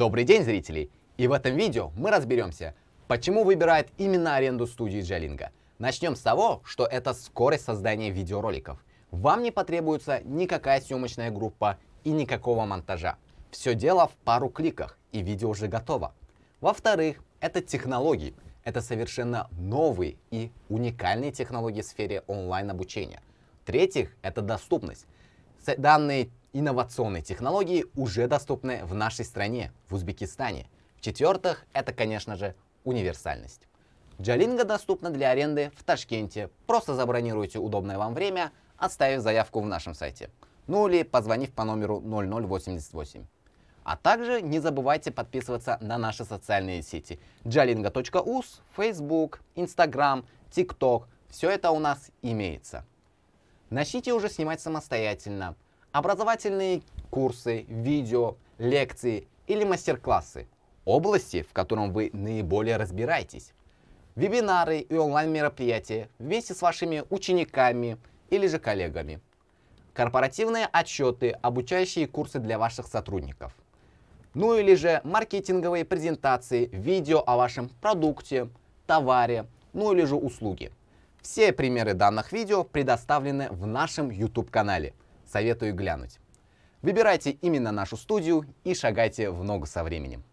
Добрый день, зрители! И в этом видео мы разберемся, почему выбирает именно аренду студии Джалинга. Начнем с того, что это скорость создания видеороликов. Вам не потребуется никакая съемочная группа и никакого монтажа. Все дело в пару кликах, и видео уже готово. Во-вторых, это технологии. Это совершенно новые и уникальные технологии в сфере онлайн-обучения. В-третьих, это доступность. Данные инновационные технологии уже доступны в нашей стране, в Узбекистане. В-четвертых, это, конечно же, универсальность. Джалинга доступна для аренды в Ташкенте. Просто забронируйте удобное вам время, оставив заявку в нашем сайте. Ну или позвонив по номеру 0088. А также не забывайте подписываться на наши социальные сети. jalinga.us, Facebook, Instagram, TikTok. Все это у нас имеется. Начните уже снимать самостоятельно – Образовательные курсы, видео, лекции или мастер-классы. Области, в котором вы наиболее разбираетесь. Вебинары и онлайн-мероприятия вместе с вашими учениками или же коллегами. Корпоративные отчеты, обучающие курсы для ваших сотрудников. Ну или же маркетинговые презентации, видео о вашем продукте, товаре, ну или же услуге. Все примеры данных видео предоставлены в нашем YouTube-канале – советую глянуть. Выбирайте именно нашу студию и шагайте в ногу со временем.